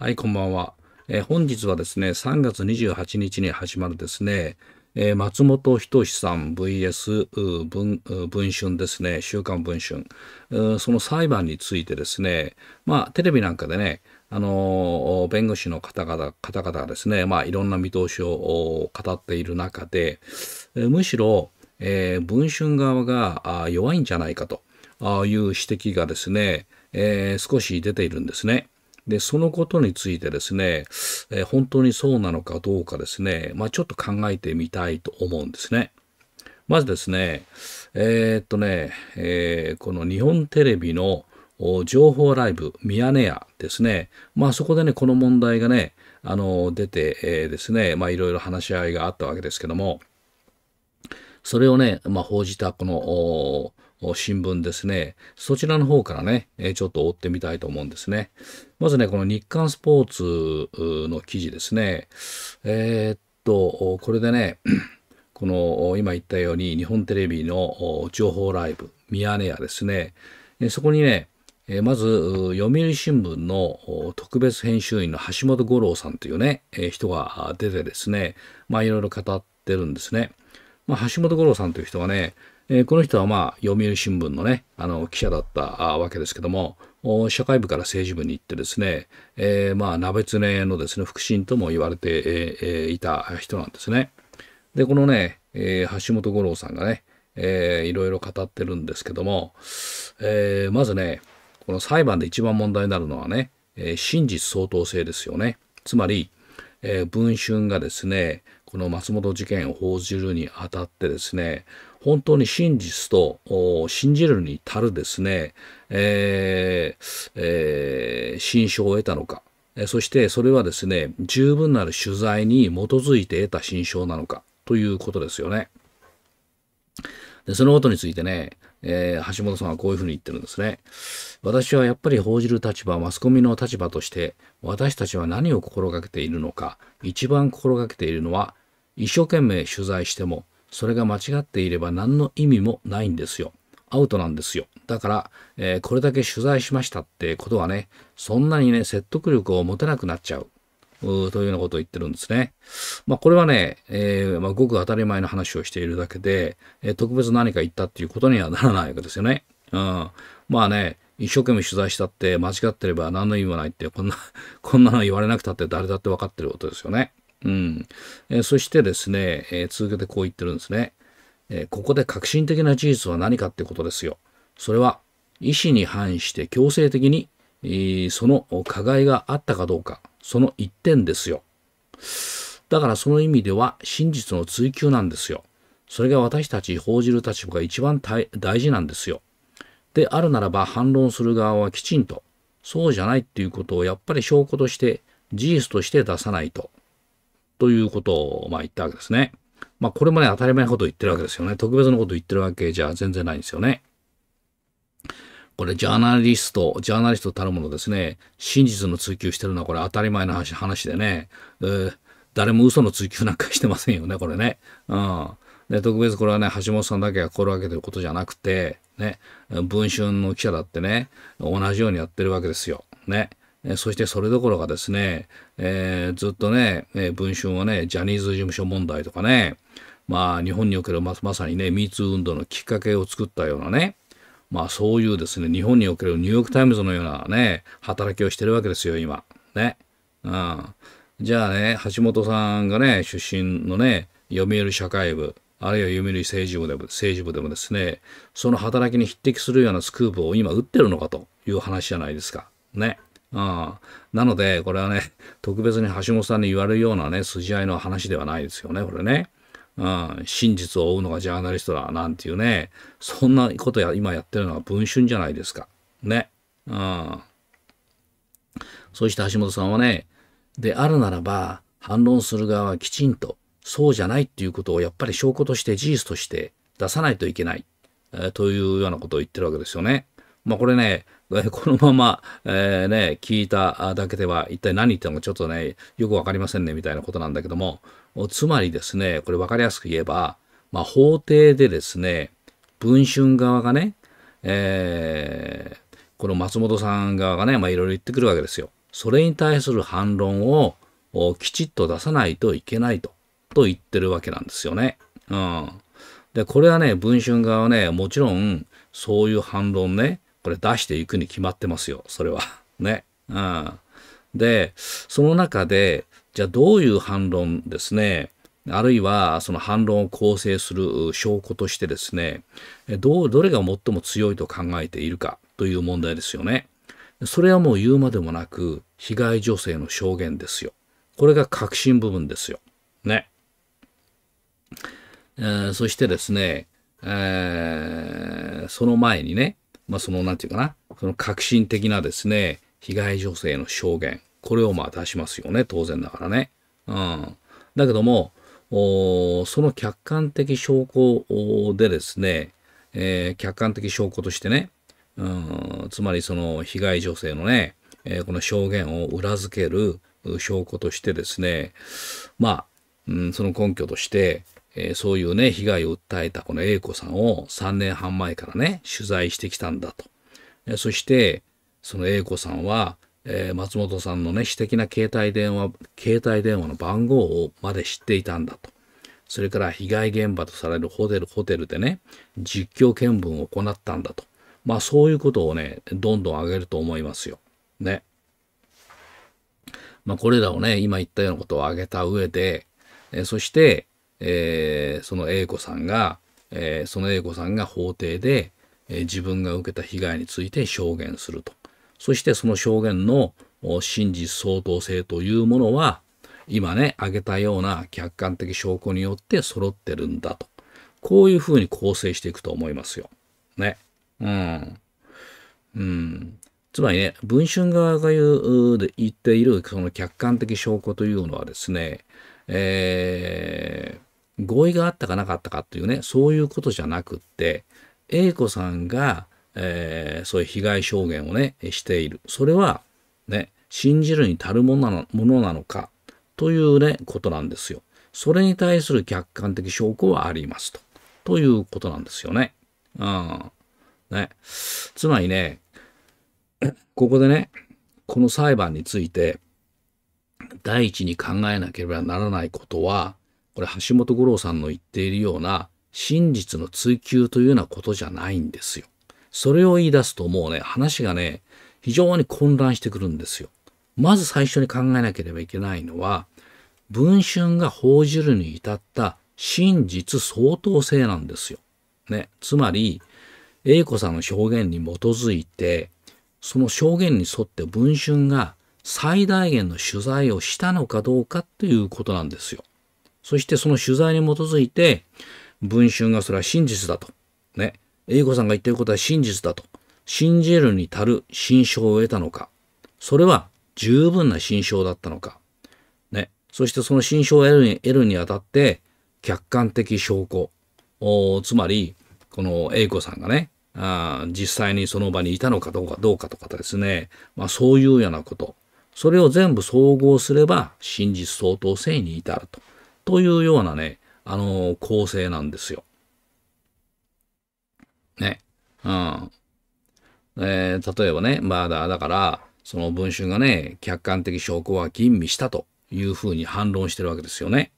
はい、こんばんは。えー、本日はですね、3月28日に始まるですね、えー、松本人志さん VS 文文春ですね、週刊文春、その裁判についてですね、まあ、テレビなんかでね、あのー、弁護士の方々、方々がですね、まあ、いろんな見通しを語っている中で、むしろ、えー、文春側が弱いんじゃないかという指摘がですね、えー、少し出ているんですね。で、そのことについてですね、えー、本当にそうなのかどうかですね、まあ、ちょっと考えてみたいと思うんですね。まずですね、えー、っとね、えー、この日本テレビの情報ライブ、ミヤネ屋ですね。まあそこでね、この問題がね、あの、出て、えー、ですね、まあいろいろ話し合いがあったわけですけども、それをね、まあ報じたこの、新聞ですね。そちらの方からね、ちょっと追ってみたいと思うんですね。まずね、この日刊スポーツの記事ですね。えー、っと、これでね、この今言ったように日本テレビの情報ライブ、ミヤネ屋ですね。そこにね、まず、読売新聞の特別編集員の橋本五郎さんというね、人が出てですね、まあいろいろ語ってるんですね。まあ、橋本五郎さんという人はね、えー、この人はまあ読売新聞のね、あの記者だったわけですけども、社会部から政治部に行ってですね、えー、まあ鍋常のですね、腹心とも言われて、えー、いた人なんですね。で、このね、えー、橋本五郎さんがね、いろいろ語ってるんですけども、えー、まずね、この裁判で一番問題になるのはね、えー、真実相当性ですよね。つまり、えー、文春がですね、この松本事件を報じるにあたってですね、本当に真実と信じるに足るですね、えーえー、信証を得たのか、そしてそれはですね、十分なる取材に基づいて得た心象なのかということですよね。でそのことについてね、えー、橋本さんはこういうふうに言ってるんですね。私はやっぱり報じる立場、マスコミの立場として、私たちは何を心がけているのか、一番心がけているのは、一生懸命取材しても、それが間違っていれば何の意味もないんですよ。アウトなんですよ。だから、えー、これだけ取材しましたってことはね、そんなにね、説得力を持てなくなっちゃう。うというようなことを言ってるんですね。まあ、これはね、えー、まあ、ごく当たり前の話をしているだけで、えー、特別何か言ったっていうことにはならないわけですよね。うん。まあね、一生懸命取材したって間違ってれば何の意味もないって、こんな、こんなの言われなくたって誰だって分かってることですよね。うん。えー、そしてですね、えー、続けてこう言ってるんですね。えー、ここで革新的な事実は何かってことですよ。それは、意思に反して強制的に、えー、その加害があったかどうか、その一点ですよ。だからその意味では真実の追求なんですよ。それが私たち報じる立場が一番大事なんですよ。であるならば反論する側はきちんと、そうじゃないっていうことをやっぱり証拠として、事実として出さないと。ということを、まあ、言ったわけですね。まあ、これもね、当たり前のことを言ってるわけですよね。特別なことを言ってるわけじゃ全然ないんですよね。これ、ジャーナリスト、ジャーナリストたるものですね、真実の追求してるのは、これ当たり前の話話でね、えー、誰も嘘の追求なんかしてませんよね、これね。うん。で、特別これはね、橋本さんだけが心がけてることじゃなくて、ね、文春の記者だってね、同じようにやってるわけですよ。ね。そしてそれどころかですね、えー、ずっとね、え文春はね、ジャニーズ事務所問題とかね、まあ日本におけるままさにね、ミーツ運動のきっかけを作ったようなね、まあそういうですね、日本におけるニューヨークタイムズのようなね、働きをしてるわけですよ、今。ね。うん。じゃあね、橋本さんがね、出身のね、読売社会部、あるいは読売政治部でも、政治部でもですね、その働きに匹敵するようなスクープを今打ってるのかという話じゃないですか。ね。うん。なので、これはね、特別に橋本さんに言われるようなね、筋合いの話ではないですよね、これね。うん、真実を追うのがジャーナリストだ、なんていうね、そんなことや、今やってるのは文春じゃないですか。ね。うん。そして橋本さんはね、であるならば、反論する側はきちんと、そうじゃないっていうことをやっぱり証拠として事実として出さないといけない、えー、というようなことを言ってるわけですよね。まあ、これね、このまま、えー、ね、聞いただけでは一体何言ってものちょっとね、よくわかりませんねみたいなことなんだけども、つまりですね、これわかりやすく言えば、まあ、法廷でですね、文春側がね、えー、この松本さん側がね、まあ、いろいろ言ってくるわけですよ。それに対する反論をきちっと出さないといけないと、と言ってるわけなんですよね。うん。で、これはね、文春側はね、もちろん、そういう反論ね、これ出していくに決まってますよ、それは。ね。うん。で、その中で、じゃあどういう反論ですね、あるいはその反論を構成する証拠としてですね、どう、どれが最も強いと考えているかという問題ですよね。それはもう言うまでもなく、被害女性の証言ですよ。これが核心部分ですよ。ね。えー、そしてですね、えー、その前にね、まあ、その、なんていうかな、その革新的なですね、被害女性の証言、これをまあ出しますよね、当然だからね。うん。だけども、その客観的証拠でですね、えー、客観的証拠としてね、うん、つまりその被害女性のね、えー、この証言を裏付ける証拠としてですね、まあ、うん、その根拠として、えー、そういうね、被害を訴えたこの A 子さんを3年半前からね、取材してきたんだと。えー、そして、その A 子さんは、えー、松本さんのね、私的な携帯電話、携帯電話の番号をまで知っていたんだと。それから被害現場とされるホテル、ホテルでね、実況見分を行ったんだと。まあそういうことをね、どんどん上げると思いますよ。ね。まあこれらをね、今言ったようなことを挙げた上で、えそして、えー、その A 子さんが、えー、その A 子さんが法廷で、えー、自分が受けた被害について証言すると。そしてその証言の真実相当性というものは、今ね、挙げたような客観的証拠によって揃ってるんだと。こういうふうに構成していくと思いますよ。ね。うん。うん。つまりね、文春側が言う、言っているその客観的証拠というのはですね、えー、合意があったかなかったかっていうね、そういうことじゃなくって、A 子さんが、えー、そういう被害証言をね、している。それは、ね、信じるに足るものなのものなのか、というね、ことなんですよ。それに対する客観的証拠はありますと。ということなんですよね。うん。ね。つまりね、ここでね、この裁判について、第一に考えなければならないことは、これ橋本五郎さんの言っているような真実の追求というようなことじゃないんですよ。それを言い出すともうね、話がね、非常に混乱してくるんですよ。まず最初に考えなければいけないのは、文春が報じるに至った真実相当性なんですよ。ね。つまり、英子さんの証言に基づいて、その証言に沿って文春が最大限の取材をしたのかどうかということなんですよ。そしてその取材に基づいて、文春がそれは真実だと。ね。英子さんが言ってることは真実だと。信じるに足る心証を得たのか。それは十分な心証だったのか。ね。そしてその心証を得るに得るにあたって、客観的証拠。おつまり、この英子さんがね、あ実際にその場にいたのかどうかどうかとかですね、まあそういうようなこと。それを全部総合すれば真実相当性に至ると。というようなね、あのー、構成なんですよ。ね。うん。えー、例えばね、まだ、だから、その文春がね、客観的証拠は吟味したというふうに反論してるわけですよね。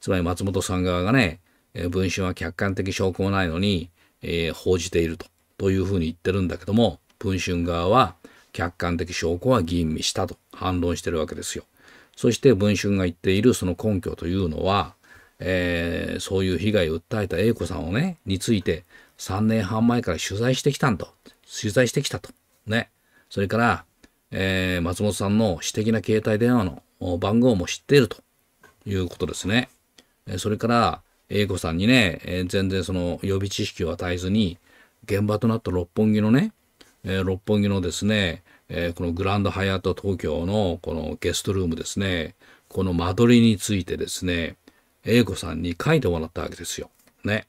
つまり松本さん側がね、えー、文春は客観的証拠もないのに、えー、報じていると、というふうに言ってるんだけども、文春側は客観的証拠は吟味したと反論してるわけですよ。そして文春が言っているその根拠というのは、えー、そういう被害を訴えた A 子さんをね、について3年半前から取材してきたんと。取材してきたと。ね。それから、えー、松本さんの私的な携帯電話の番号も知っているということですね。それから、英子さんにね、えー、全然その予備知識を与えずに、現場となった六本木のね、えー、六本木のですね、えー、このグランドハイアット東京のこのゲストルームですね、この間取りについてですね、英子さんに書いてもらったわけですよ。ね。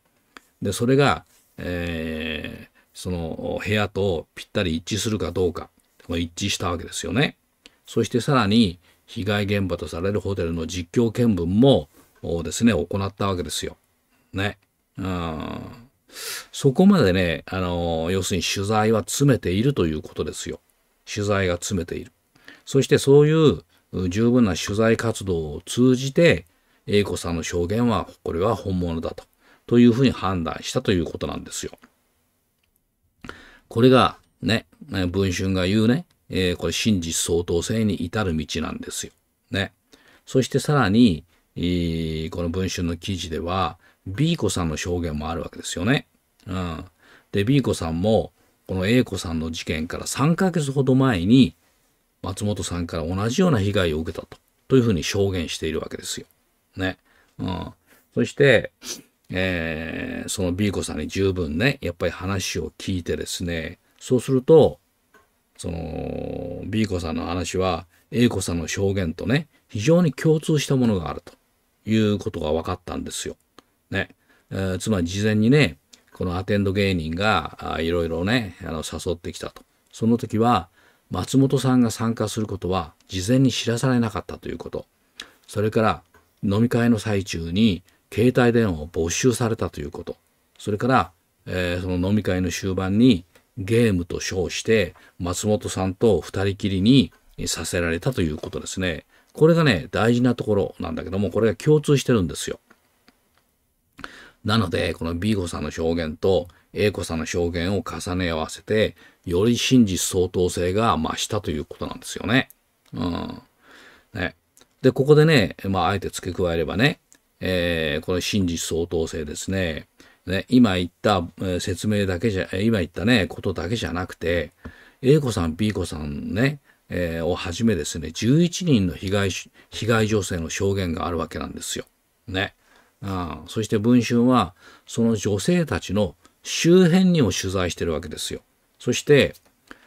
で、それが、えー、その部屋とぴったり一致するかどうか、一致したわけですよね。そしてさらに、被害現場とされるホテルの実況見分もですね、行ったわけですよ。ね。うん。そこまでね、あの、要するに取材は詰めているということですよ。取材が詰めている。そしてそういう十分な取材活動を通じて、英子さんの証言は、これは本物だと、というふうに判断したということなんですよ。これが、ね、文春が言うね、えー、これ真実相当性に至る道なんですよ。ね。そしてさらに、えー、この文春の記事では、B 子さんの証言もあるわけですよね。うん。で、B 子さんも、この A 子さんの事件から3ヶ月ほど前に、松本さんから同じような被害を受けたと、というふうに証言しているわけですよ。ね。うん。そして、えー、その B 子さんに十分ね、やっぱり話を聞いてですね、そうすると、その B 子さんの話は A 子さんの証言とね、非常に共通したものがあるということが分かったんですよ。ね。えー、つまり事前にね、このアテンド芸人がいろいろね、あの、誘ってきたと。その時は、松本さんが参加することは事前に知らされなかったということ。それから、飲み会の最中に携帯電話を没収されたということ。それから、えー、その飲み会の終盤にゲームと称して松本さんと二人きりにさせられたということですね。これがね、大事なところなんだけども、これが共通してるんですよ。なので、この B 子さんの証言と A 子さんの証言を重ね合わせて、より真実相当性が増したということなんですよね。うん。ね。で、ここでね、まあ、あえて付け加えればね、えー、この真実相当性ですね。ね、今言った、説明だけじゃ、今言ったね、ことだけじゃなくて、A 子さん、B 子さんね、えー、をはじめですね、11人の被害、被害女性の証言があるわけなんですよ。ね。ああそして文春はその女性たちの周辺にも取材してるわけですよ。そして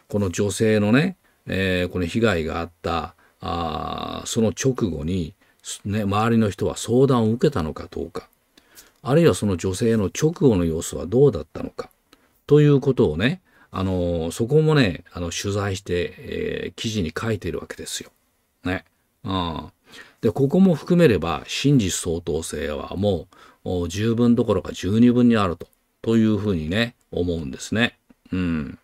この女性のね、えー、この被害があったあその直後に、ね、周りの人は相談を受けたのかどうかあるいはその女性の直後の様子はどうだったのかということをねあのそこもねあの取材して、えー、記事に書いているわけですよ。ね。うん、で、ここも含めれば、真実相当性はもう十分どころか十二分にあると、というふうにね、思うんですね。うん。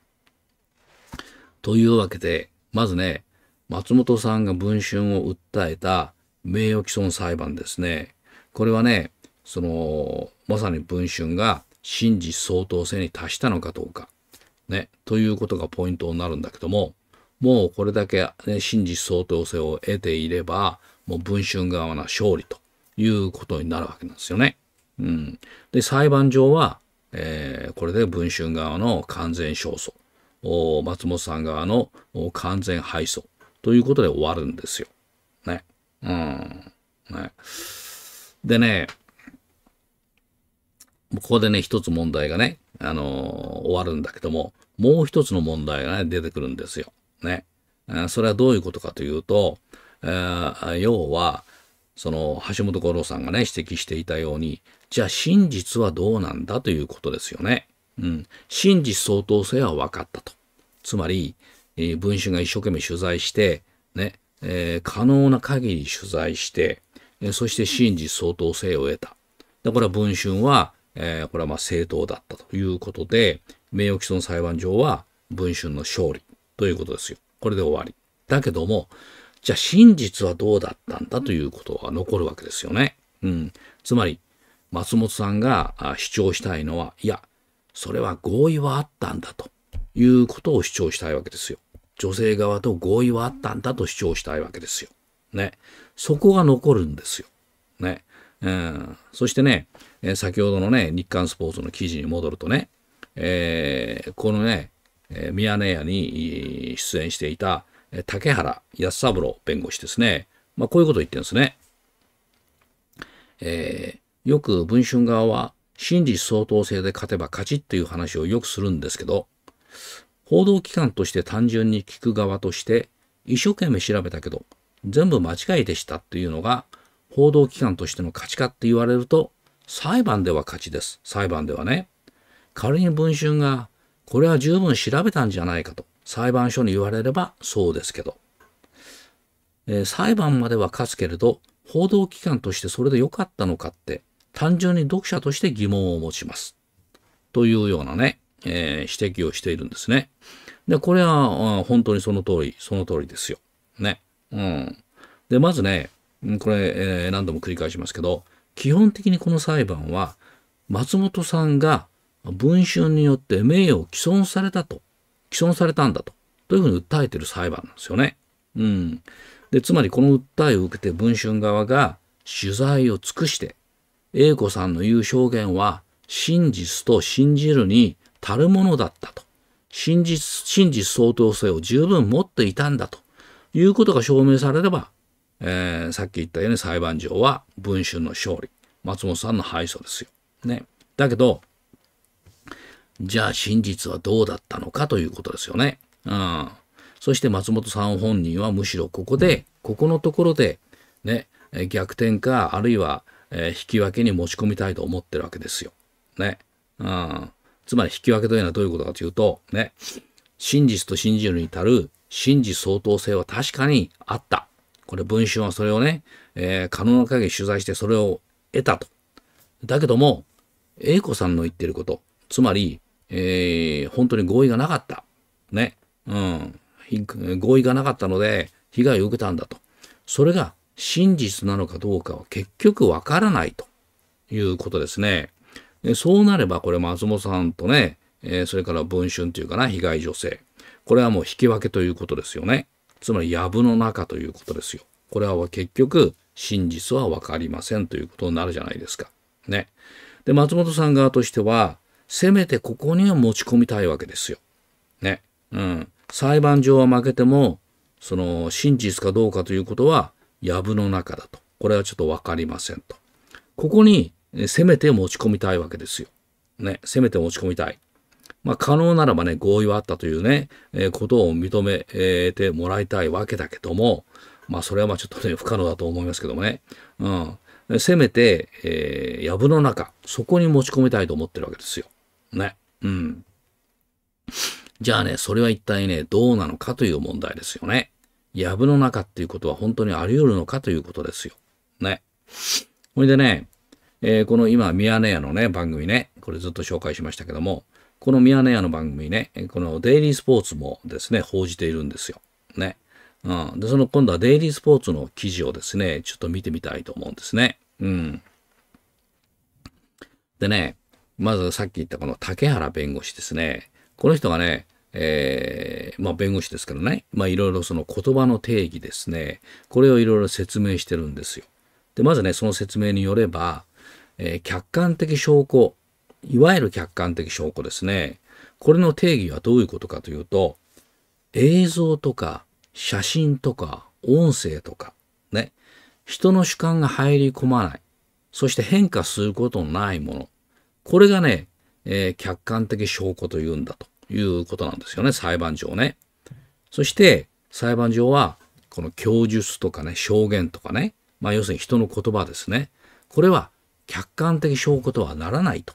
というわけで、まずね、松本さんが文春を訴えた名誉毀損裁判ですね。これはね、その、まさに文春が真実相当性に達したのかどうか、ね、ということがポイントになるんだけども、もうこれだけ、ね、真実相当性を得ていれば、もう文春側の勝利ということになるわけなんですよね。うん。で、裁判上は、えー、これで文春側の完全勝訴、松本さん側の完全敗訴ということで終わるんですよ。ね。うん。ね、でね、ここでね、一つ問題がね、あのー、終わるんだけども、もう一つの問題がね、出てくるんですよ。ね。それはどういうことかというと、えー、要は、その橋本五郎さんがね、指摘していたように、じゃあ真実はどうなんだということですよね。うん。真実相当性は分かったと。つまり、えー、文春が一生懸命取材して、ね、えー、可能な限り取材して、えー、そして真実相当性を得た。だから文春は、えー、これはまあ正当だったということで、名誉毀損裁判上は文春の勝利ということですよ。これで終わり。だけども、じゃあ真実はどうだったんだということが残るわけですよね。うん。つまり、松本さんが主張したいのは、いや、それは合意はあったんだということを主張したいわけですよ。女性側と合意はあったんだと主張したいわけですよ。ね。そこが残るんですよ。ね。うん、そしてね、え先ほどのね、日刊スポーツの記事に戻るとね、えー、このね、ミヤネ屋に出演していた竹原康三郎弁護士ですね。まあ、こういうことを言ってるんですね。えー、よく文春側は真実相当性で勝てば勝ちっていう話をよくするんですけど、報道機関として単純に聞く側として一生懸命調べたけど全部間違いでしたっていうのが報道機関としての勝ちかって言われると裁判では勝ちです。裁判ではね。仮に文春がこれは十分調べたんじゃないかと。裁判所に言われればそうですけど、えー、裁判までは勝つけれど、報道機関としてそれで良かったのかって、単純に読者として疑問を持ちます。というようなね、えー、指摘をしているんですね。で、これは本当にその通り、その通りですよ。ね。うん。で、まずね、これ、えー、何度も繰り返しますけど、基本的にこの裁判は、松本さんが文春によって名誉を毀損されたと毀損されたんだと、というふうに訴えている裁判なんですよね。うん。で、つまりこの訴えを受けて文春側が取材を尽くして、英子さんの言う証言は真実と信じるに足るものだったと。真実、真実相当性を十分持っていたんだということが証明されれば、えー、さっき言ったように裁判上は文春の勝利、松本さんの敗訴ですよ。ね。だけど、じゃあ真実はどうだったのかということですよね。うん。そして松本さん本人はむしろここで、ここのところで、ね、逆転か、あるいは、えー、引き分けに持ち込みたいと思ってるわけですよ。ね。うん。つまり引き分けというのはどういうことかというと、ね、真実と信じるに足る真実相当性は確かにあった。これ文春はそれをね、えー、可能な限り取材してそれを得たと。だけども、A 子さんの言ってること、つまりえー、本当に合意がなかった。ね。うん。合意がなかったので、被害を受けたんだと。それが真実なのかどうかは結局わからないということですね。でそうなれば、これ松本さんとね、えー、それから文春というかな、被害女性。これはもう引き分けということですよね。つまり、藪の中ということですよ。これは結局、真実はわかりませんということになるじゃないですか。ね。で、松本さん側としては、せめてここには持ち込みたいわけですよ。ね。うん。裁判上は負けても、その真実かどうかということは、藪の中だと。これはちょっと分かりませんと。ここに、せめて持ち込みたいわけですよ。ね。せめて持ち込みたい。まあ、可能ならばね、合意はあったというね、えー、ことを認め、てもらいたいわけだけども、まあ、それはまあちょっとね、不可能だと思いますけどもね。うん。せめて、えー、藪の中、そこに持ち込みたいと思ってるわけですよ。ね。うん。じゃあね、それは一体ね、どうなのかという問題ですよね。藪の中っていうことは本当にあり得るのかということですよ。ね。ほいでね、えー、この今、ミヤネ屋のね、番組ね、これずっと紹介しましたけども、このミヤネ屋の番組ね、このデイリースポーツもですね、報じているんですよ。ね。うん。で、その今度はデイリースポーツの記事をですね、ちょっと見てみたいと思うんですね。うん。でね、まずさっき言ったこの竹原弁護士ですね。この人がね、えー、まあ弁護士ですからね、まあいろいろその言葉の定義ですね、これをいろいろ説明してるんですよ。で、まずね、その説明によれば、えー、客観的証拠、いわゆる客観的証拠ですね。これの定義はどういうことかというと、映像とか写真とか音声とか、ね、人の主観が入り込まない、そして変化することのないもの、これがね、えー、客観的証拠というんだということなんですよね、裁判上ね。そして、裁判上は、この供述とかね、証言とかね、まあ要するに人の言葉ですね。これは客観的証拠とはならないと、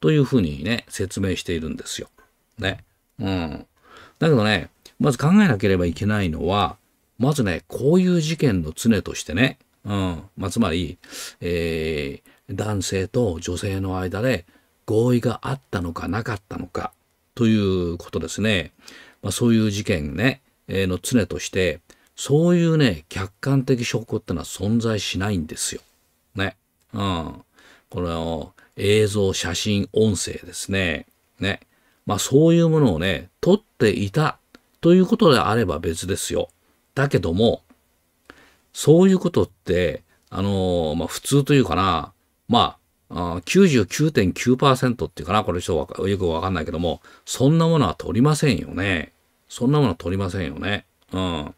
というふうにね、説明しているんですよ。ね。うん。だけどね、まず考えなければいけないのは、まずね、こういう事件の常としてね、うん、まあ、つまり、えー、男性と女性の間で合意があったのかなかったのかということですね。まあ、そういう事件ね、えー、の常として、そういうね、客観的証拠ってのは存在しないんですよ。ね。うん。この映像、写真、音声ですね。ね。まあそういうものをね、撮っていたということであれば別ですよ。だけども、そういうことって、あのー、まあ普通というかな、まあ、99.9%っていうかな、これよくわかんないけども、そんなものは取りませんよね。そんなものは取りませんよね。うん。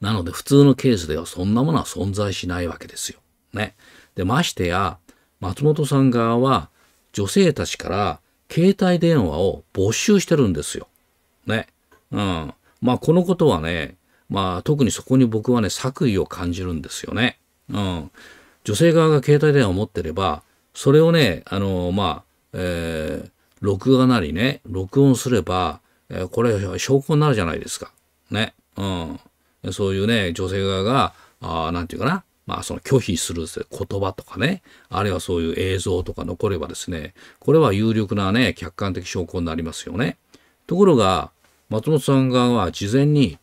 なので、普通のケースではそんなものは存在しないわけですよ。ね。で、ましてや、松本さん側は、女性たちから携帯電話を没収してるんですよ。ね。うん。まあ、このことはね、まあ、特にそこに僕はね、作為を感じるんですよね。うん。女性側が携帯電話を持ってれば、それをね、あの、まあ、えー、録画なりね、録音すれば、えー、これ証拠になるじゃないですか。ね。うん。そういうね、女性側が、あなんていうかな、まあ、その拒否する言葉とかね、あるいはそういう映像とか残ればですね、これは有力なね、客観的証拠になりますよね。ところが、松本さん側は事前に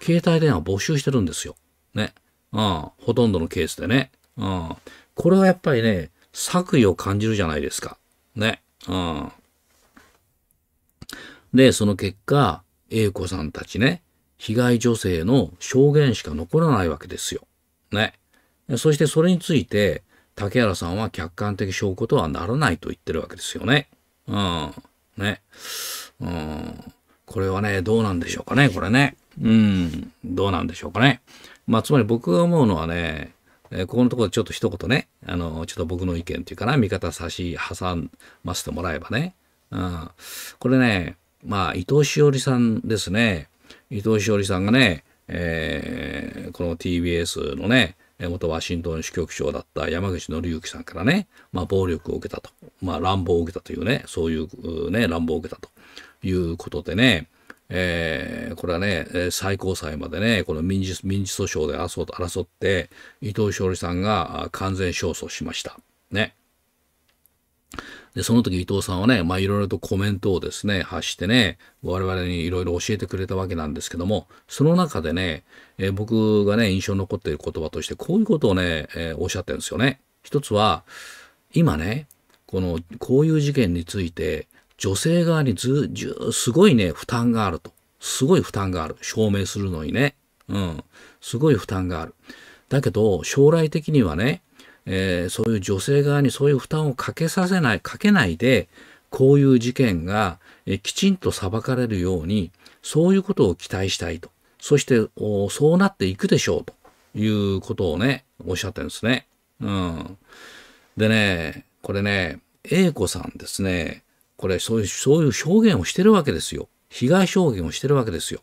携帯電話を募集してるんですよ。ね。うん。ほとんどのケースでね。うん。これはやっぱりね、作為を感じるじゃないですか。ね。うん。で、その結果、A 子さんたちね、被害女性の証言しか残らないわけですよ。ね。そしてそれについて、竹原さんは客観的証拠とはならないと言ってるわけですよね。うん。ね。うん。これはね、どうなんでしょうかね、これね。うん。どうなんでしょうかね。まあ、つまり僕が思うのはね、えー、ここのところでちょっと一言ね、あの、ちょっと僕の意見っていうかな、見方差し挟ませてもらえばね。うん。これね、まあ、伊藤詩織さんですね。伊藤詩織さんがね、えー、この TBS のね、元ワシントン支局長だった山口紀之さんからね、まあ、暴力を受けたと、まあ、乱暴を受けたというね、そういうね、乱暴を受けたということでね、えー、これはね、最高裁までね、この民事民事訴訟で争争って、伊藤勝利さんが完全勝訴しました。ね。で、その時伊藤さんはね、まあいろいろとコメントをですね、発してね、我々にいろいろ教えてくれたわけなんですけども、その中でね、えー、僕がね、印象に残っている言葉として、こういうことをね、えー、おっしゃってるんですよね。一つは、今ね、この、こういう事件について、女性側にず、じゅ、すごいね、負担があると。すごい負担がある。証明するのにね。うん。すごい負担がある。だけど、将来的にはね、えー、そういう女性側にそういう負担をかけさせない、かけないで、こういう事件が、えきちんと裁かれるように、そういうことを期待したいと。そして、そうなっていくでしょうということをね、おっしゃってるんですね。うん。でね、これね、A 子さんですね、これそういうそういう証言をしてるわけですよ。被害証言をしてるわけですよ。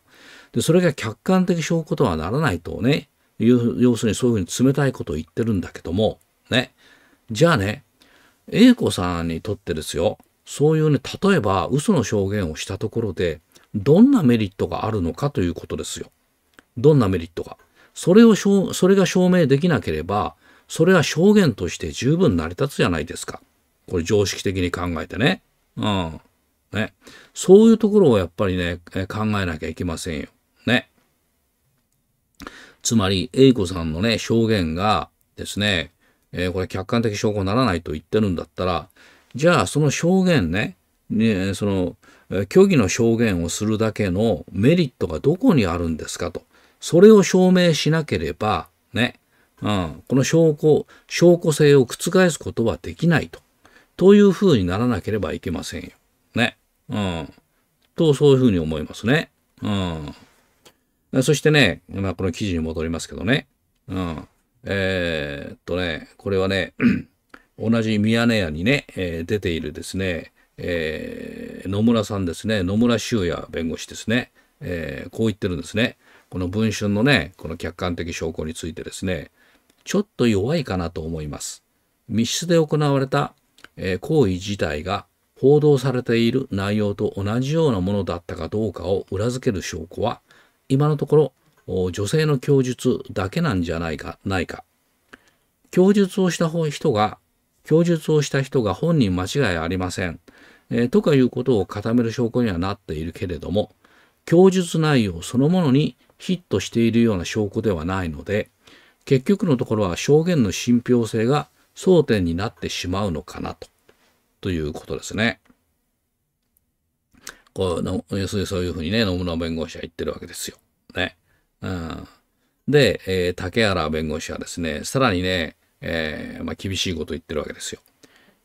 で、それが客観的証拠とはならないとね、要するにそういうふうに冷たいことを言ってるんだけども、ね。じゃあね、A 子さんにとってですよ、そういうね、例えば嘘の証言をしたところで、どんなメリットがあるのかということですよ。どんなメリットが。それを、それが証明できなければ、それは証言として十分成り立つじゃないですか。これ常識的に考えてね。うん。ね。そういうところをやっぱりね、考えなきゃいけませんよ。ね。つまり、A 子さんのね、証言がですね、えー、これ客観的証拠にならないと言ってるんだったら、じゃあその証言ね、ねその、虚偽の証言をするだけのメリットがどこにあるんですかと。それを証明しなければ、ね、うん、この証拠、証拠性を覆すことはできないと。というふうにならなければいけませんよ。ね。うん。と、そういうふうに思いますね。うん。そしてね、まあ、この記事に戻りますけどね。うん。えー、っとね、これはね、同じミヤネ屋にね、えー、出ているですね、えー、野村さんですね、野村修也弁護士ですね、えー、こう言ってるんですね。この文春のね、この客観的証拠についてですね、ちょっと弱いかなと思います。密室で行われたえ行為自体が報道されている内容と同じようなものだったかどうかを裏付ける証拠は、今のところ女性の供述だけなんじゃないか、ないか。供述をした人が、供述をした人が本人間違いありません。えー、とかいうことを固める証拠にはなっているけれども、供述内容そのものにヒットしているような証拠ではないので、結局のところは証言の信憑性が争点になってしまうのかなと、ということですね。こう、要するにそういうふうにね、野村弁護士は言ってるわけですよ。ね。うん。で、えー、竹原弁護士はですね、さらにね、えー、まあ、厳しいことを言ってるわけですよ。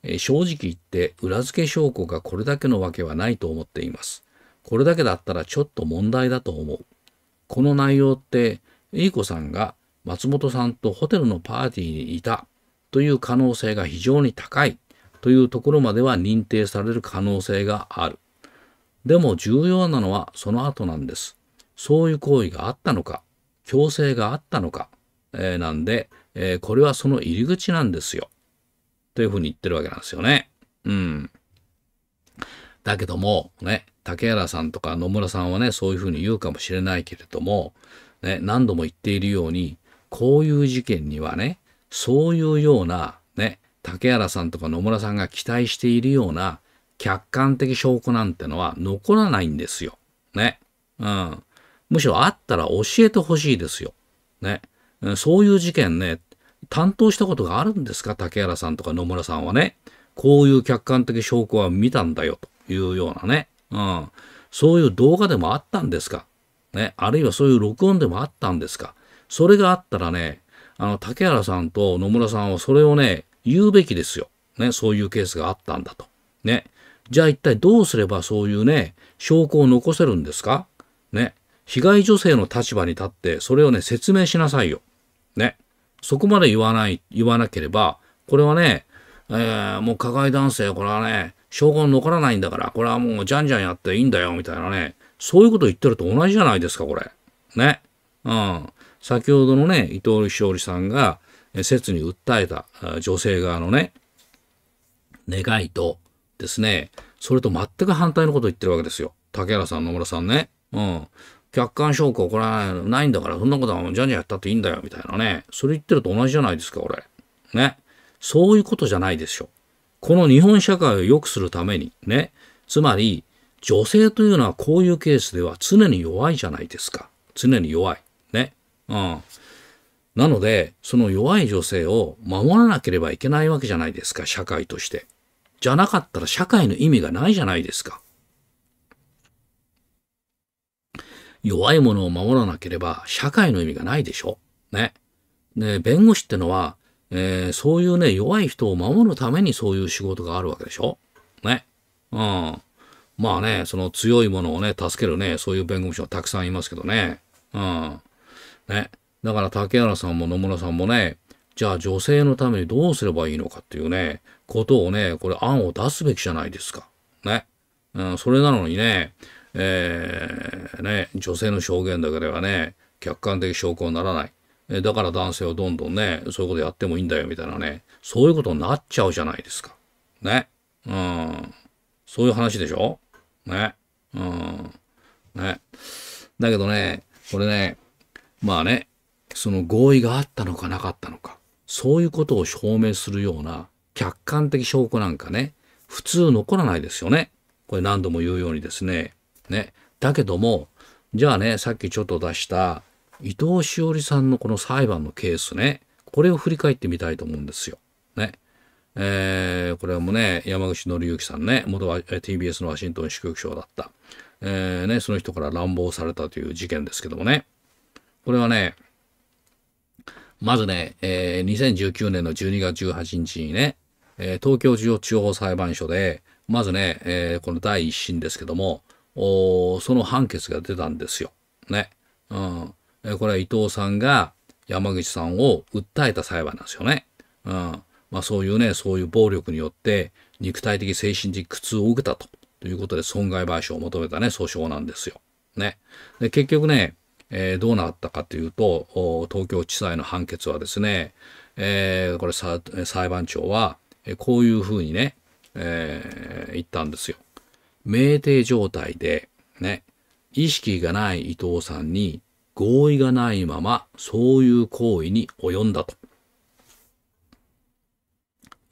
えー、正直言って裏付け証拠がこれだけのわけはないと思っています。これだけだったらちょっと問題だと思う。この内容って、いい子さんが松本さんとホテルのパーティーにいたという可能性が非常に高いというところまでは認定される可能性がある。でも重要なのはその後なんです。そういう行為があったのか、強制があったのか、えー、なんで、えー、これはその入り口なんですよ。というふうに言ってるわけなんですよね。うん。だけども、ね、竹原さんとか野村さんはね、そういうふうに言うかもしれないけれども、ね、何度も言っているように、こういう事件にはね、そういうような、ね、竹原さんとか野村さんが期待しているような客観的証拠なんてのは残らないんですよ。ね。うん。むしろあったら教えてほしいですよ。ね。そういう事件ね、担当したことがあるんですか竹原さんとか野村さんはね。こういう客観的証拠は見たんだよというようなね。うん。そういう動画でもあったんですかね。あるいはそういう録音でもあったんですかそれがあったらね、あの、竹原さんと野村さんはそれをね、言うべきですよ。ね、そういうケースがあったんだと。ね。じゃあ一体どうすればそういうね、証拠を残せるんですかね。被害女性の立場に立って、それをね、説明しなさいよ。ね。そこまで言わない、言わなければ、これはね、えー、もう加害男性、これはね、証拠が残らないんだから、これはもうじゃんじゃんやっていいんだよ、みたいなね。そういうこと言ってると同じじゃないですか、これ。ね。うん。先ほどのね、伊藤勝利さんが、説に訴えた女性側のね、願いとですね、それと全く反対のことを言ってるわけですよ。竹原さん、野村さんね。うん。客観証拠、これはないんだから、そんなことはじゃんじゃやったっていいんだよ、みたいなね。それ言ってると同じじゃないですか、俺。ね。そういうことじゃないでしょ。この日本社会を良くするために、ね。つまり、女性というのはこういうケースでは常に弱いじゃないですか。常に弱い。ね。うん。なので、その弱い女性を守らなければいけないわけじゃないですか、社会として。じゃなかったら社会の意味がないじゃないですか。弱いものを守らなければ社会の意味がないでしょ。ね。で、弁護士ってのは、えー、そういうね、弱い人を守るためにそういう仕事があるわけでしょ。ね。うん。まあね、その強いものをね、助けるね、そういう弁護士はたくさんいますけどね。うん。ね。だから竹原さんも野村さんもね、じゃあ女性のためにどうすればいいのかっていうね、ことをね、これ案を出すべきじゃないですか。ね。うん、それなのにね、えー、ね、女性の証言だけではね、客観的証拠にならない。えだから男性はどんどんね、そういうことやってもいいんだよみたいなね、そういうことになっちゃうじゃないですか。ね。うん。そういう話でしょね。うん。ね。だけどね、これね、まあね、その合意があったのかなかったのか、そういうことを証明するような客観的証拠なんかね、普通残らないですよね。これ何度も言うようにですね。ね。だけども、じゃあね、さっきちょっと出した伊藤詩織さんのこの裁判のケースね、これを振り返ってみたいと思うんですよ。ね。えー、これもね、山口紀之さんね、元は TBS のワシントン支局長だった。えー、ね、その人から乱暴されたという事件ですけどもね。これはね、まずね、えー、2019年の12月18日にね、えー、東京地方裁判所で、まずね、えー、この第一審ですけども、おその判決が出たんですよ。ね。うん。えこれは伊藤さんが山口さんを訴えた裁判なんですよね。うん。まあそういうね、そういう暴力によって肉体的精神的苦痛を受けたとということで損害賠償を求めたね、訴訟なんですよ。ね。で、結局ね、えー、どうなったかというと、東京地裁の判決はですね、えー、これ裁判長は、こういうふうにね、えー、言ったんですよ。酩酊状態で、ね、意識がない伊藤さんに合意がないまま、そういう行為に及んだと。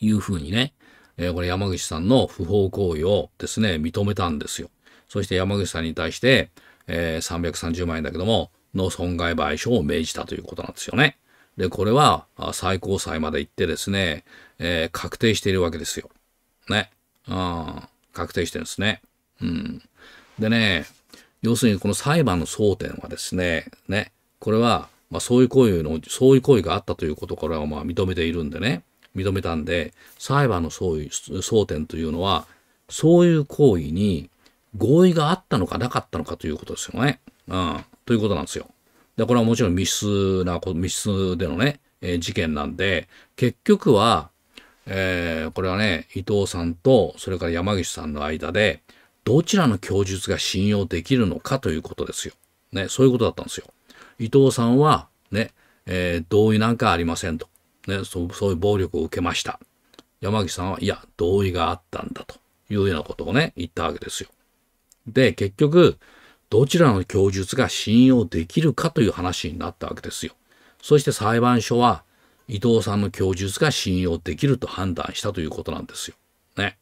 いうふうにね、えー、これ山口さんの不法行為をですね、認めたんですよ。そして山口さんに対して、えー、330万円だけども、の損害賠償を命じたということなんですよね。で、これは最高裁まで行ってですね、えー、確定しているわけですよ。ね。うん。確定してるんですね。うん。でね、要するにこの裁判の争点はですね、ね、これは、まあ、そういう行為の、そういう行為があったということからはまあ認めているんでね、認めたんで、裁判の争争点というのは、そういう行為に合意があったのかなかったのかということですよね。うん。ということなんですよ。で、これはもちろん密室な、密室でのね、えー、事件なんで、結局は、えー、これはね、伊藤さんと、それから山岸さんの間で、どちらの供述が信用できるのかということですよ。ね、そういうことだったんですよ。伊藤さんは、ね、えー、同意なんかありませんと。ね、そそういう暴力を受けました。山岸さんは、いや、同意があったんだというようなことをね、言ったわけですよ。で、結局、どちらの供述が信用できるかという話になったわけですよ。そして裁判所は、伊藤さんの供述が信用できると判断したということなんですよ。ね。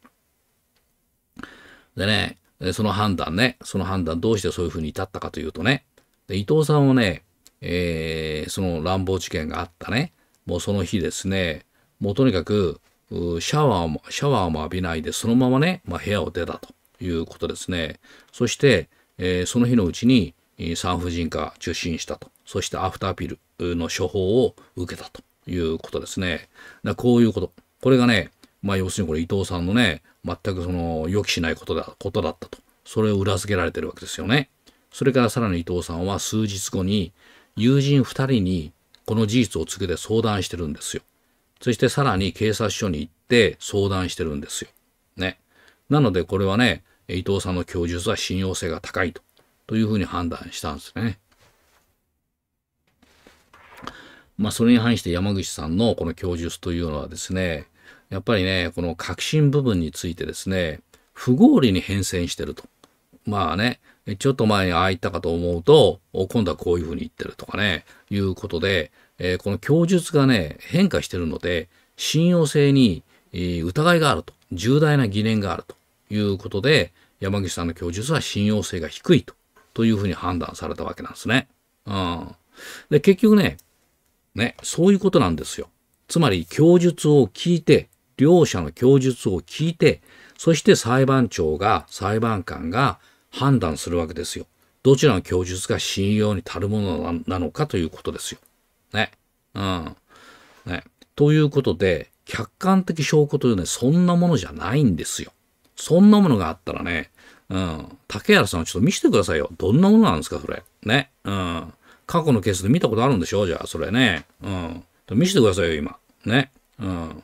でね、その判断ね、その判断どうしてそういうふうに至ったかというとね、で伊藤さんはね、えー、その乱暴事件があったね、もうその日ですね、もうとにかく、シャワーも、シャワーも浴びないで、そのままね、まあ、部屋を出たと。いうことですね。そして、えー、その日のうちに産婦人科受診したと。そしてアフターピルの処方を受けたということですね。だこういうこと。これがね、まあ要するにこれ伊藤さんのね、全くその予期しないことだことだったと。それを裏付けられてるわけですよね。それからさらに伊藤さんは数日後に友人2人にこの事実を告げて相談してるんですよ。そしてさらに警察署に行って相談してるんですよ。ね。なのでこれはね、伊藤さんの供述は信用性が高いとというふうに判断したんですね。まあ、それに反して山口さんのこの供述というのはですね、やっぱりね、この核心部分についてですね、不合理に変遷してると。まあね、ちょっと前にああ言ったかと思うと、今度はこういうふうに言ってるとかね、いうことで、えー、この供述がね、変化してるので、信用性に疑いがあると、重大な疑念があるということで、山岸さんの供述は信用性が低いと、というふうに判断されたわけなんですね。うん。で、結局ね、ね、そういうことなんですよ。つまり、供述を聞いて、両者の供述を聞いて、そして裁判長が、裁判官が判断するわけですよ。どちらの供述が信用に足るものなのかということですよ。ね。うん。ね。ということで、客観的証拠というね、そんなものじゃないんですよ。そんなものがあったらね、うん、竹原さんちょっと見せてくださいよ。どんなものなんですか、それ。ね。うん。過去のケースで見たことあるんでしょじゃあ、それね。うん。見せてくださいよ、今。ね。うん。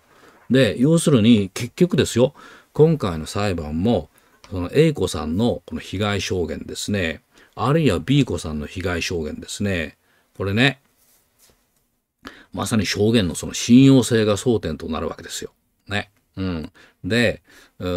で、要するに、結局ですよ、今回の裁判も、その A 子さんのこの被害証言ですね、あるいは B 子さんの被害証言ですね、これね、まさに証言のその信用性が争点となるわけですよ。ね。うん。で、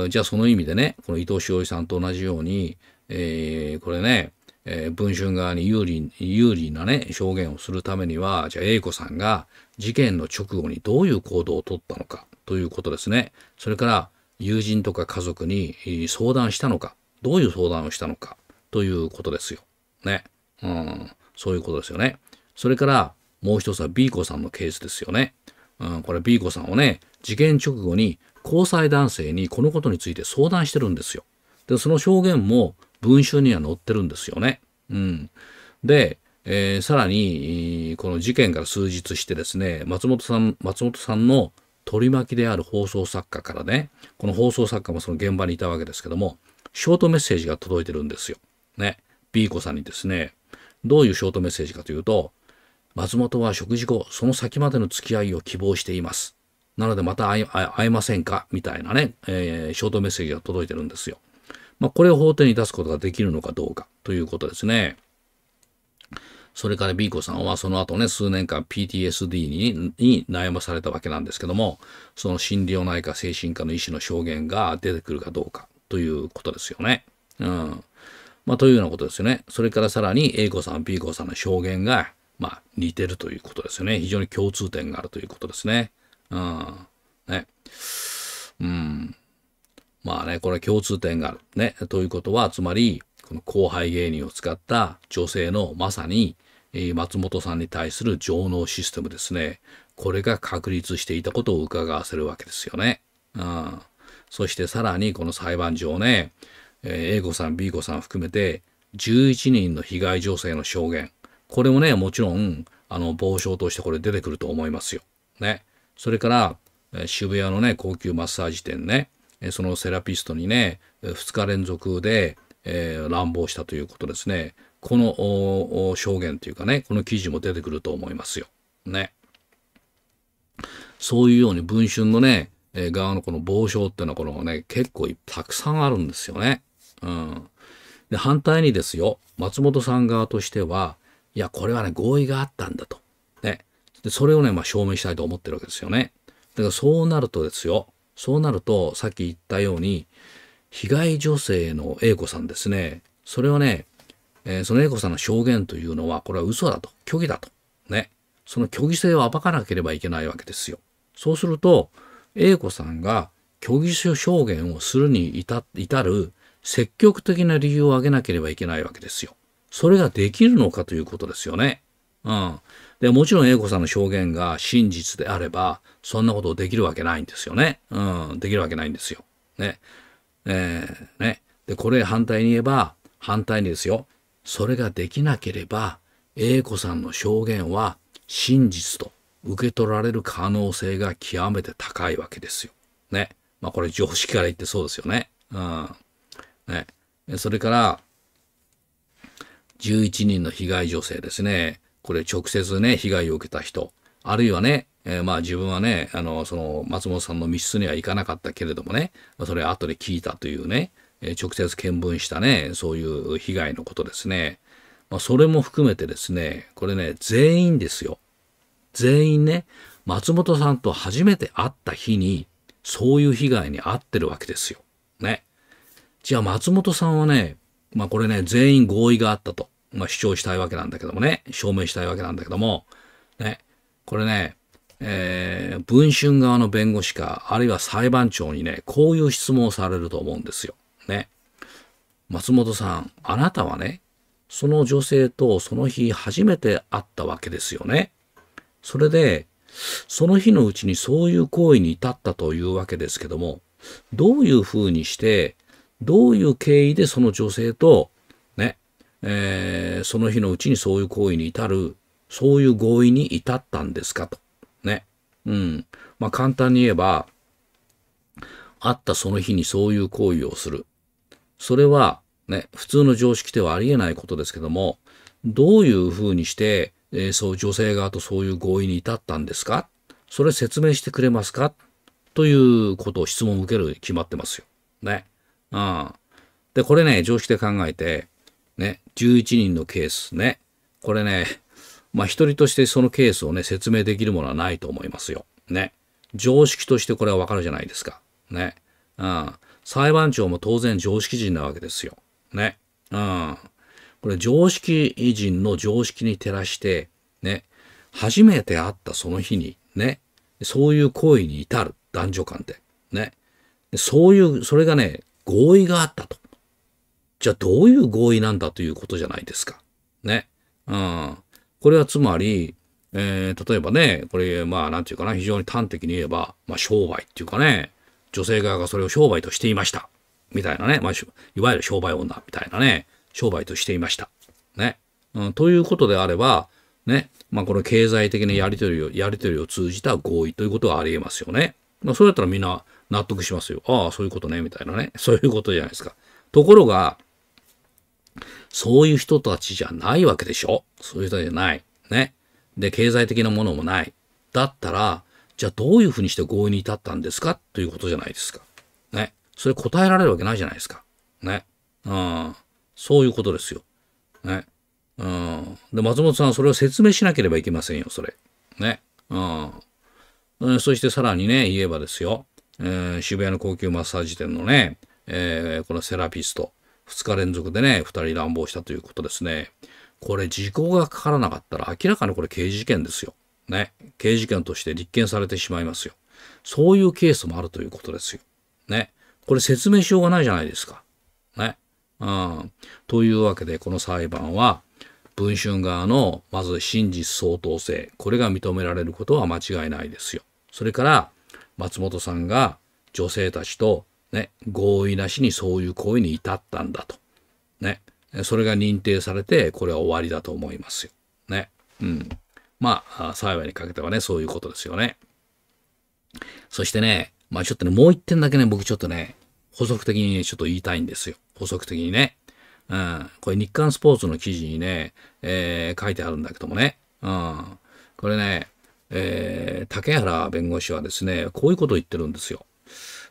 じゃあその意味でね、この伊藤詩織さんと同じように、えー、これね、えー、文春側に有利、有利なね、証言をするためには、じゃあ英子さんが事件の直後にどういう行動をとったのかということですね。それから友人とか家族に相談したのか、どういう相談をしたのかということですよ。ね。うん。そういうことですよね。それからもう一つは B 子さんのケースですよね。うん、これ B 子さんをね、事件直後に交際男性にこのことについて相談してるんですよ。で、その証言も文春には載ってるんですよね。うん。で、えー、さらに、この事件から数日してですね、松本さん、松本さんの取り巻きである放送作家からね、この放送作家もその現場にいたわけですけども、ショートメッセージが届いてるんですよ。ね。B 子さんにですね、どういうショートメッセージかというと、松本は食事後、その先までの付き合いを希望しています。なのでまた会えませんかみたいなね、えー、ショートメッセージが届いてるんですよ。まあ、これを法廷に出すことができるのかどうかということですね。それから B 子さんはその後ね、数年間 PTSD にに悩まされたわけなんですけども、その心療内科、精神科の医師の証言が出てくるかどうかということですよね。うん。まあ、というようなことですよね。それからさらに A 子さん、B 子さんの証言が、まあ、似てるということですよね。非常に共通点があるということですね。うん。ね。うん。まあね、これ共通点がある。ね。ということは、つまり、この後輩芸人を使った女性のまさに、松本さんに対する情能システムですね。これが確立していたことを伺わせるわけですよね。うん。そしてさらにこの裁判上ね、えー、A 子さん、B 子さん含めて11人の被害女性の証言。これもね、もちろん、あの、傍証としてこれ出てくると思いますよ。ね。それから、渋谷のね、高級マッサージ店ね、そのセラピストにね、2日連続で、えー、乱暴したということですね。この証言というかね、この記事も出てくると思いますよ。ね。そういうように文春のね、えー、側のこの暴聴っていうのはこのね、結構たくさんあるんですよね。うん。で、反対にですよ、松本さん側としては、いや、これはね、合意があったんだと。で、それをね、まあ、証明したいと思ってるわけですよね。だからそうなるとですよ。そうなると、さっき言ったように、被害女性の A 子さんですね。それはね、えー、その A 子さんの証言というのは、これは嘘だと、虚偽だと。ね。その虚偽性を暴かなければいけないわけですよ。そうすると、A 子さんが虚偽証言をするに至る積極的な理由を挙げなければいけないわけですよ。それができるのかということですよね。うん。で、もちろん英子さんの証言が真実であれば、そんなことできるわけないんですよね。うん、できるわけないんですよ。ね。えー、ね。で、これ反対に言えば、反対にですよ。それができなければ、英子さんの証言は真実と受け取られる可能性が極めて高いわけですよ。ね。まあこれ常識から言ってそうですよね。うん。ね。それから、11人の被害女性ですね。これ直接ね、被害を受けた人、あるいはね、えー、まあ自分はね、あの、その松本さんの密室には行かなかったけれどもね、それ後で聞いたというね、えー、直接見聞したね、そういう被害のことですね。まあ、それも含めてですね、これね、全員ですよ。全員ね、松本さんと初めて会った日に、そういう被害に遭ってるわけですよ。ね。じゃあ松本さんはね、まあこれね、全員合意があったと。まあ、主張したいわけなんだけどもね、証明したいわけなんだけども、ね、これね、えー、文春側の弁護士か、あるいは裁判長にね、こういう質問をされると思うんですよ。ね。松本さん、あなたはね、その女性とその日初めて会ったわけですよね。それで、その日のうちにそういう行為に至ったというわけですけども、どういうふうにして、どういう経緯でその女性とえー、その日のうちにそういう行為に至る、そういう合意に至ったんですかと。ね。うん。まあ、簡単に言えば、会ったその日にそういう行為をする。それは、ね、普通の常識ではありえないことですけども、どういうふうにして、えー、そう、女性側とそういう合意に至ったんですかそれ説明してくれますかということを質問を受けるに決まってますよ。ね。うん。で、これね、常識で考えて、ね、11人のケースね。これね、まあ一人としてそのケースをね、説明できるものはないと思いますよ。ね。常識としてこれはわかるじゃないですか。ね。うん。裁判長も当然常識人なわけですよ。ね。うん。これ常識人の常識に照らして、ね。初めて会ったその日に、ね。そういう行為に至る。男女間で。ね。そういう、それがね、合意があったと。じゃあどういう合意なんだということじゃないですか。ね。うん。これはつまり、えー、例えばね、これ、まあ、なんていうかな、非常に端的に言えば、まあ、商売っていうかね、女性側がそれを商売としていました。みたいなね、まあ、いわゆる商売女みたいなね、商売としていました。ね。うん、ということであれば、ね、まあ、この経済的なやり取りを、やり取りを通じた合意ということはあり得ますよね。まあ、それだったらみんな納得しますよ。ああ、そういうことね、みたいなね。そういうことじゃないですか。ところが、そういう人たちじゃないわけでしょそういう人じゃない。ね。で、経済的なものもない。だったら、じゃあどういうふうにして合意に至ったんですかということじゃないですか。ね。それ答えられるわけないじゃないですか。ね。うん。そういうことですよ。ね。うん。で、松本さんはそれを説明しなければいけませんよ、それ。ね。うん。そしてさらにね、言えばですよ。えー、渋谷の高級マッサージ店のね、えー、このセラピスト。2日連続でね、2人乱暴したということですね。これ時効がかからなかったら明らかにこれ刑事事件ですよ。ね。刑事事件として立件されてしまいますよ。そういうケースもあるということですよ。ね。これ説明しようがないじゃないですか。ね。うん。というわけで、この裁判は、文春側の、まず真実相当性、これが認められることは間違いないですよ。それから、松本さんが女性たちとね、合意なしにそういう行為に至ったんだと。ね。それが認定されて、これは終わりだと思いますよ。ね。うん。まあ、幸いにかけてはね、そういうことですよね。そしてね、まあちょっとね、もう一点だけね、僕ちょっとね、補足的に、ちょっと言いたいんですよ。補足的にね。うん。これ日刊スポーツの記事にね、えー、書いてあるんだけどもね。うん。これね、えー、竹原弁護士はですね、こういうことを言ってるんですよ。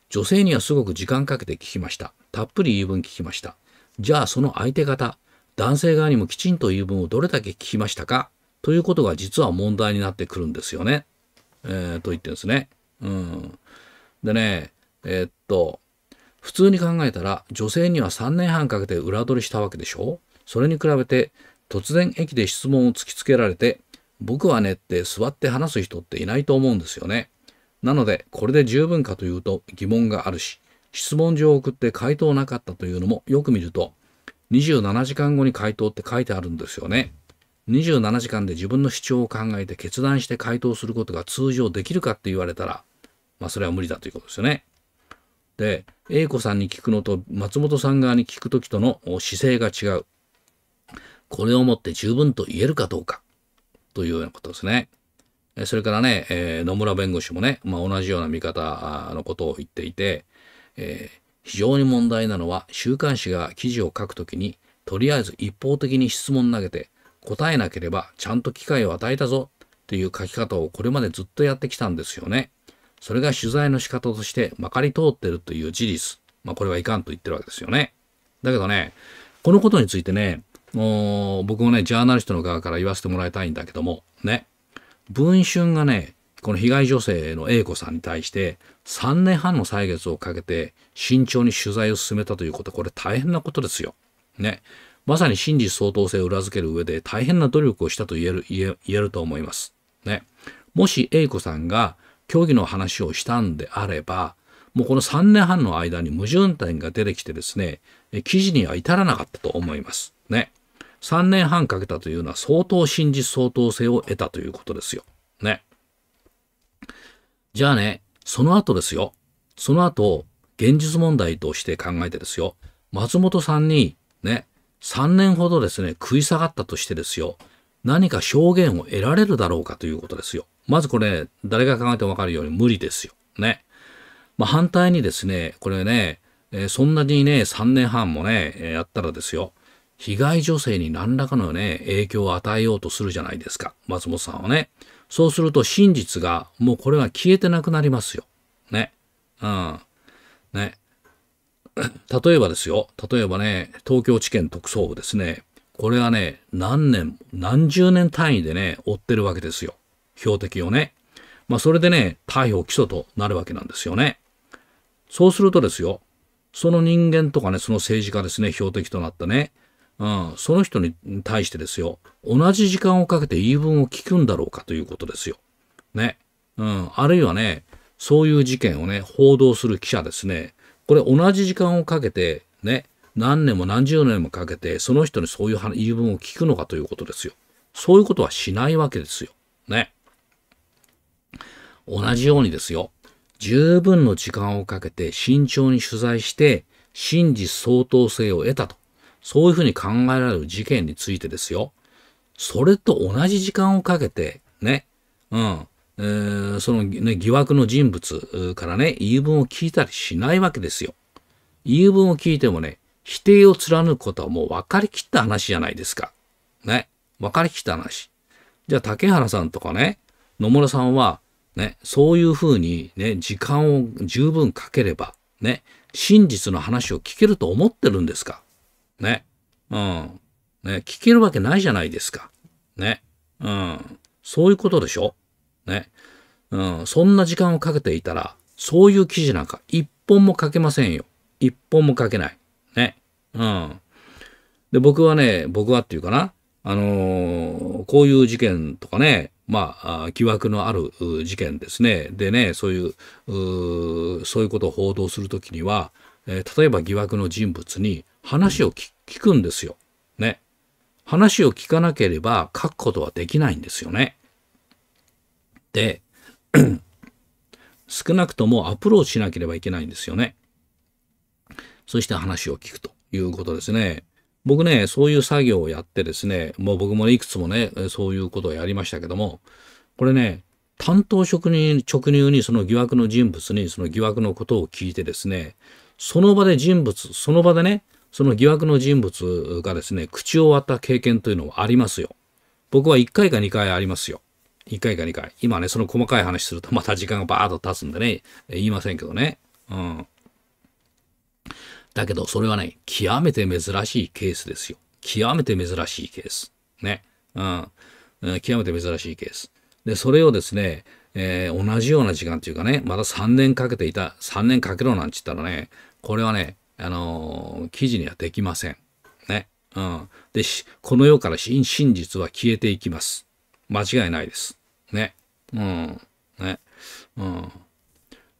女性にはすごく時間かけて聞きました。たっぷり言い分聞きました。じゃあその相手方、男性側にもきちんと言い分をどれだけ聞きましたかということが実は問題になってくるんですよね。えー、と言ってんですね。うん。でね、えー、っと、普通に考えたら女性には3年半かけて裏取りしたわけでしょそれに比べて突然駅で質問を突きつけられて僕はねって座って話す人っていないと思うんですよね。なので、これで十分かというと疑問があるし、質問状を送って回答なかったというのもよく見ると、27時間後に回答って書いてあるんですよね。27時間で自分の主張を考えて決断して回答することが通常できるかって言われたら、まあそれは無理だということですよね。で、A 子さんに聞くのと松本さん側に聞くときとの姿勢が違う。これをもって十分と言えるかどうかというようなことですね。それからね、えー、野村弁護士もね、まあ、同じような見方のことを言っていて、えー、非常に問題なのは週刊誌が記事を書くときにとりあえず一方的に質問投げて答えなければちゃんと機会を与えたぞという書き方をこれまでずっとやってきたんですよね。それが取材の仕方としてまかり通ってるという事実。まあこれはいかんと言ってるわけですよね。だけどね、このことについてね、もう僕もね、ジャーナリストの側から言わせてもらいたいんだけども、ね、文春がね、この被害女性の A 子さんに対して3年半の歳月をかけて慎重に取材を進めたということはこれ大変なことですよ。ね。まさに真実相当性を裏付ける上で大変な努力をしたと言える、言えると思います。ね。もし A 子さんが虚偽の話をしたんであれば、もうこの3年半の間に矛盾点が出てきてですね、記事には至らなかったと思います。ね。3年半かけたというのは相当真実相当性を得たということですよ。ね。じゃあね、その後ですよ。その後、現実問題として考えてですよ。松本さんに、ね、3年ほどですね、食い下がったとしてですよ。何か証言を得られるだろうかということですよ。まずこれ、誰が考えてもわかるように無理ですよ。ね。まあ、反対にですね、これね、えー、そんなにね、3年半もね、えー、やったらですよ。被害女性に何らかのね、影響を与えようとするじゃないですか。松本さんはね。そうすると真実が、もうこれは消えてなくなりますよ。ね。うん。ね。例えばですよ。例えばね、東京地検特捜部ですね。これはね、何年、何十年単位でね、追ってるわけですよ。標的をね。まあ、それでね、逮捕起訴となるわけなんですよね。そうするとですよ、その人間とかね、その政治家ですね、標的となったね、うん、その人に対してですよ、同じ時間をかけて言い分を聞くんだろうかということですよ。ね。うん、あるいはね、そういう事件をね、報道する記者ですね。これ同じ時間をかけて、ね、何年も何十年もかけて、その人にそういう言い分を聞くのかということですよ。そういうことはしないわけですよ。ね。同じようにですよ。十分の時間をかけて慎重に取材して、真実相当性を得たとそういうふうに考えられる事件についてですよ。それと同じ時間をかけて、ね、うん、えー、その、ね、疑惑の人物からね、言い分を聞いたりしないわけですよ。言い分を聞いてもね、否定を貫くことはもう分かりきった話じゃないですか。ね。分かりきった話。じゃあ、竹原さんとかね、野村さんは、ね、そういうふうにね、時間を十分かければ、ね、真実の話を聞けると思ってるんですかね。うん。ね、聞けるわけないじゃないですか。ね。うん。そういうことでしょね。うん。そんな時間をかけていたら、そういう記事なんか一本も書けませんよ。一本も書けない。ね。うん。で、僕はね、僕はっていうかな。あのー、こういう事件とかね、まあ、疑惑のある事件ですね。でね、そういう、うそういうことを報道するときには、えー、例えば疑惑の人物に、話を聞くんですよ。ね。話を聞かなければ書くことはできないんですよね。で、少なくともアプローチしなければいけないんですよね。そして話を聞くということですね。僕ね、そういう作業をやってですね、もう僕もいくつもね、そういうことをやりましたけども、これね、担当職人直入にその疑惑の人物にその疑惑のことを聞いてですね、その場で人物、その場でね、その疑惑の人物がですね、口を割った経験というのはありますよ。僕は1回か2回ありますよ。1回か2回。今ね、その細かい話するとまた時間がバーッと経つんでね、言いませんけどね。うん。だけど、それはね、極めて珍しいケースですよ。極めて珍しいケース。ね。うん。極めて珍しいケース。で、それをですね、えー、同じような時間というかね、また3年かけていた、3年かけろなんて言ったらね、これはね、あの、記事にはできません。ね。うん。で、この世から真実は消えていきます。間違いないです。ね。うん。ね。うん。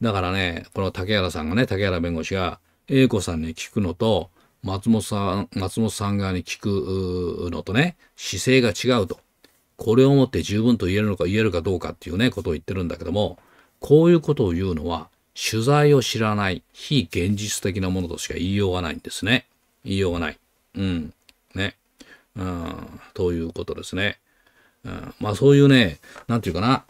だからね、この竹原さんがね、竹原弁護士が、A 子さんに聞くのと、松本さん、松本さん側に聞くのとね、姿勢が違うと。これをもって十分と言えるのか言えるかどうかっていうね、ことを言ってるんだけども、こういうことを言うのは、取材を知らない、非現実的なものとしか言いようがないんですね。言いようがない。うん。ね。うん。ということですね。うん、まあそういうね、なんていうかな。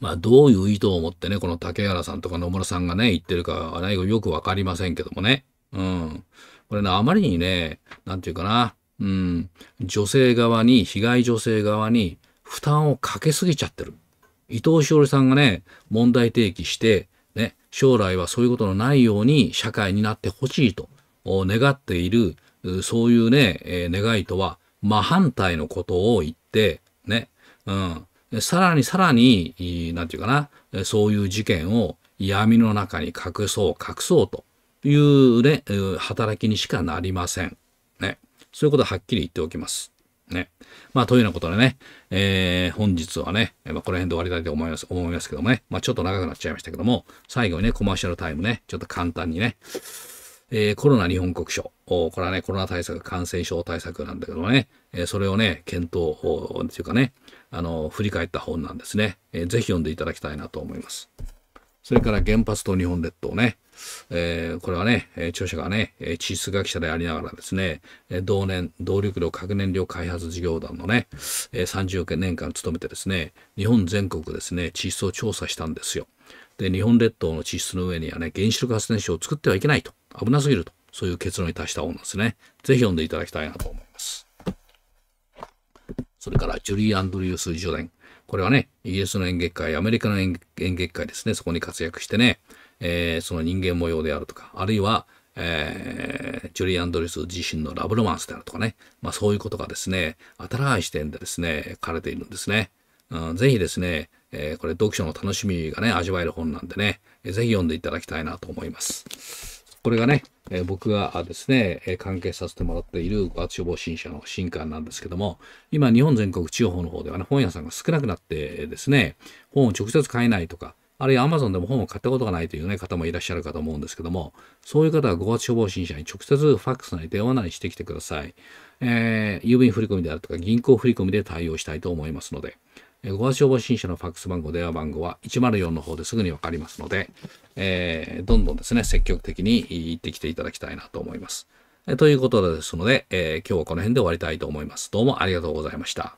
まあどういう意図を持ってね、この竹原さんとか野村さんがね、言ってるかはね、よくわかりませんけどもね。うん。これね、あまりにね、なんていうかな。うん。女性側に、被害女性側に負担をかけすぎちゃってる。伊藤詩織さんがね、問題提起して、ね、将来はそういうことのないように社会になってほしいと願っている、そういうね、えー、願いとは真反対のことを言って、ね、うん、さらにさらに、なんていうかな、そういう事件を闇の中に隠そう、隠そうというね、働きにしかなりません。ね。そういうことははっきり言っておきます。ね。まあ、というようなことでね、えー、本日はね、まあ、この辺で終わりたいと思います、思いますけどもね、まあ、ちょっと長くなっちゃいましたけども、最後にね、コマーシャルタイムね、ちょっと簡単にね、えー、コロナ日本国書。これはね、コロナ対策、感染症対策なんだけどね、えー、それをね、検討法というかね、あの、振り返った本なんですね、えー。ぜひ読んでいただきたいなと思います。それから原発と日本列島ね、えー、これはね、著者がね、地質学者でありながらですね、同年、動力量核燃料開発事業団のね、30億年間勤めてですね、日本全国ですね、地質を調査したんですよ。で、日本列島の地質の上にはね、原子力発電所を作ってはいけないと。危なすぎると。そういう結論に達した本なんですね。ぜひ読んでいただきたいなと思います。それから、ジュリー・アンドリュース・ジョデン。これはね、イギリスの演劇界、アメリカの演劇界ですね、そこに活躍してね、えー、その人間模様であるとか、あるいは、えー、ジュリー・アンドリュース自身のラブロマンスであるとかね、まあ、そういうことがですね、新しい視点でですね、書かれているんですね。うん、ぜひですね、えー、これ読書の楽しみがね、味わえる本なんでね、えー、ぜひ読んでいただきたいなと思います。これがね、えー、僕がですね、えー、関係させてもらっている五月予新社の新刊なんですけども、今日本全国地方の方ではね、本屋さんが少なくなってですね、本を直接買えないとか、あるいは Amazon でも本を買ったことがないという、ね、方もいらっしゃるかと思うんですけども、そういう方は5月処方新社に直接ファックスなり電話なりしてきてください。えー、郵便振込であるとか銀行振込で対応したいと思いますので、え5月処方新社のファックス番号、電話番号は104の方ですぐにわかりますので、えー、どんどんですね、積極的に行ってきていただきたいなと思います。えということですので、えー、今日はこの辺で終わりたいと思います。どうもありがとうございました。